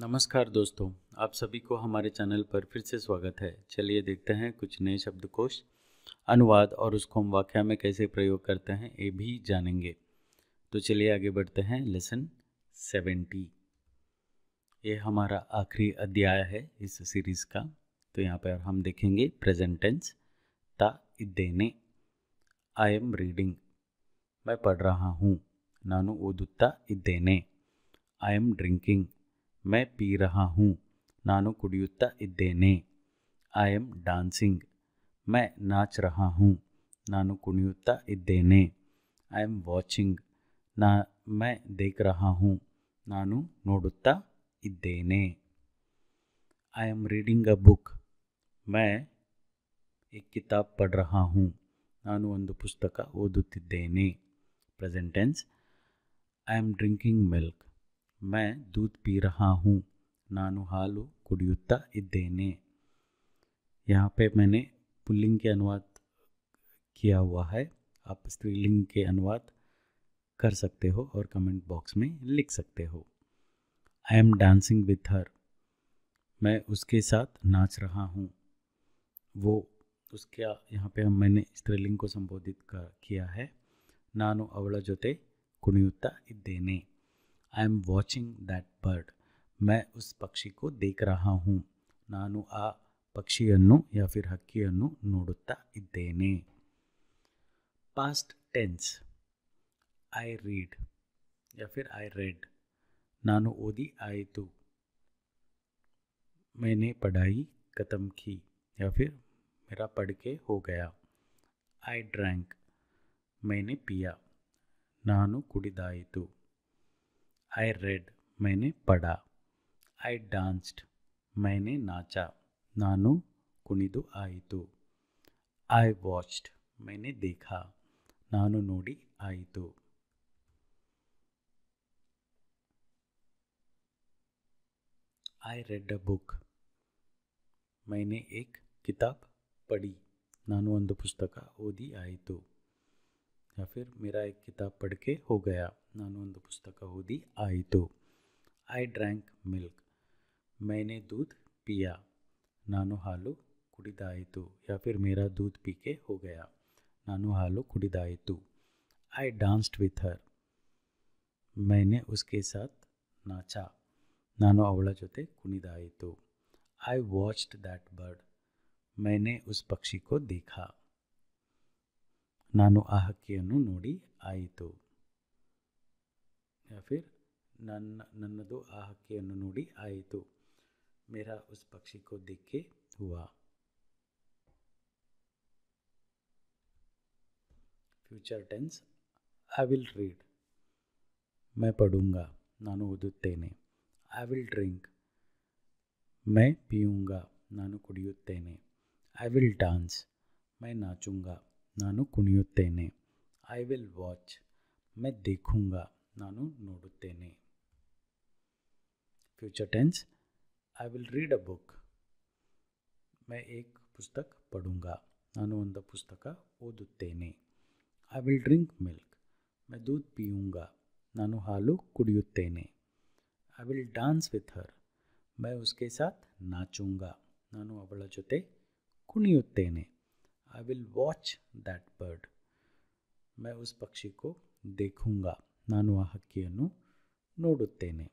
नमस्कार दोस्तों आप सभी को हमारे चैनल पर फिर से स्वागत है चलिए देखते हैं कुछ नए शब्दकोश अनुवाद और उसको हम वाक्या में कैसे प्रयोग करते हैं ये भी जानेंगे तो चलिए आगे बढ़ते हैं लेसन सेवेंटी ये हमारा आखिरी अध्याय है इस सीरीज़ का तो यहाँ पर हम देखेंगे प्रेजेंटेंस ता देने आई एम रीडिंग मैं पढ़ रहा हूँ नानू ओदुत्ता इदेने आई एम ड्रिंकिंग मैं पी रहा हूँ नानू कुड़ियुत्ता इद्देने आई एम डांसिंग मैं नाच रहा हूँ नानू कुणियुत्ता इद्देने आई एम वाचिंग ना मैं देख रहा हूँ नानू नोड़ुत्ता इद्देने I am reading a book मैं एक किताब पढ़ रहा हूँ नानू वो पुस्तक ओद्त present tense I am drinking milk मैं दूध पी रहा हूँ नानु हालो कुड़ियुत्ता इदेने यहाँ पे मैंने पुल्लिंग के अनुवाद किया हुआ है आप स्त्रीलिंग के अनुवाद कर सकते हो और कमेंट बॉक्स में लिख सकते हो I am dancing with her मैं उसके साथ नाच रहा हूँ वो उसके यहाँ पे हम मैंने स्त्रीलिंग को संबोधित कर किया है नानो अवला जोते कुणियुत्ता इदेने I am watching that bird ಮೈ ಉಸ್ ಪಕ್ಷಿಕೋ ದೇಖ ರಹಾ ಹೂಂ ನಾನು ಆ ಪಕ್ಷಿಯನ್ನು ಯಾ ಫಿರ್ ಹಕ್ಕಿಯನ್ನು ನೋಡುತ್ತಾ ಇದ್ದೇನೆ ಪಾಸ್ಟ್ ಟೆನ್ಸ್ ಐ ರೀಡ್ ಯಾ ಫಿರ್ ಐ ರೆಡ್ ನಾನು ಓದಿ ಆಯಿತು मैंने पढ़ाई ख़त्म की या फिर मेरा पढ़ के हो गया आई ड्रैंक मैंने पिया नानु कुड़दायतु आई रेड मैंने पढ़ा आई डांस्ड मैंने नाचा नानु कुणिदु आयितु आई वॉच्ड तो। मैंने देखा नानु नोडी आयितु आई रेड अ बुक मैंने एक किताब पढ़ी नानु ಒಂದು ಪುಸ್ತಕ ಓದಿ ಆಯಿತು या फिर मेरा एक किताब पढ़ के हो गया नानूं अंदर पुस्तक ओदी आई तो आई ड्रैंक मिल्क मैंने दूध पिया नानू हालू कुड़ीदायतु तो। या फिर मेरा दूध पी के हो गया नानू हालू कुड़ीदायतु आई डांस्ड तो। विथ हर मैंने उसके साथ नाचा नानू अवला जो कुणीदायतु आई वॉच्ड दैट बर्ड मैंने उस पक्षी को देखा ನಾನು ಆಹಕಿಯನ್ನು ನೋಡಿ ಆಯಿತು ಯಾ پھر ನನ್ನ ನನ್ನದು ಆಹಕಿಯನ್ನು ನೋಡಿ ಆಯಿತು ಮೇರಾ ਉਸ ಪಕ್ಷಿ ಕೋ ದಿಖ್ಕೆ ہوا۔ Future tense I will read ಮೈ ಪಡುಂಗಾ ನಾನು ಉದುತ್ತೇನೆ ಐ ವಿಲ್ ಡ್ರಿಂಕ್ ಮೈ ಪಿಯುಂಗಾ ನಾನು ಕುಡಿಯುತ್ತೇನೆ ಐ ವಿಲ್ ಡಾನ್ಸ್ ಮೈ ನಾಚುಂಗಾ ನಾನು ಕುಣಿಯುತ್ತೇನೆ ಐ ವಿಲ್ ವಾಚ್ मैं देखूंगा नानु नोडुत्तेने future tense I will read a book मैं एक पुस्तक पढ़ूंगा नानु ಒಂದು ಪುಸ್ತಕ ಓದುತ್ತೇನೆ ಐ ವಿಲ್ ಡ್ರಿಂಕ್ ಮಿಲ್ಕ್ मैं दूध पीऊंगा ನಾನು ಹಾಲು ಕುಡಿಯುತ್ತೇನೆ I will dance with her मैं उसके साथ नाचूंगा ನಾನು ಅವಳ ಜೊತೆ ಕುಣಿಯುತ್ತೇನೆ I will watch that bird मैं उस पक्षी को देखूंगा नानु नोड़ते ने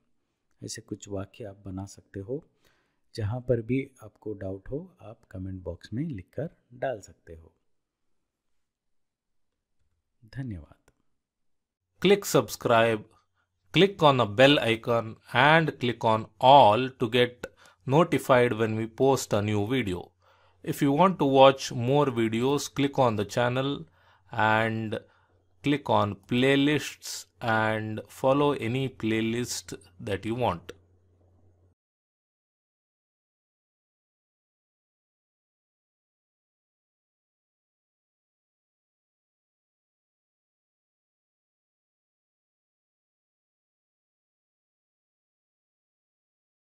ऐसे कुछ वाक्य आप बना सकते हो जहाँ पर भी आपको डाउट हो आप कमेंट बॉक्स में लिखकर डाल सकते हो धन्यवाद click subscribe click on a bell icon and click on all to get notified when we post a new video If you want to watch more videos, click on the channel and click on playlists and follow any playlist that you want.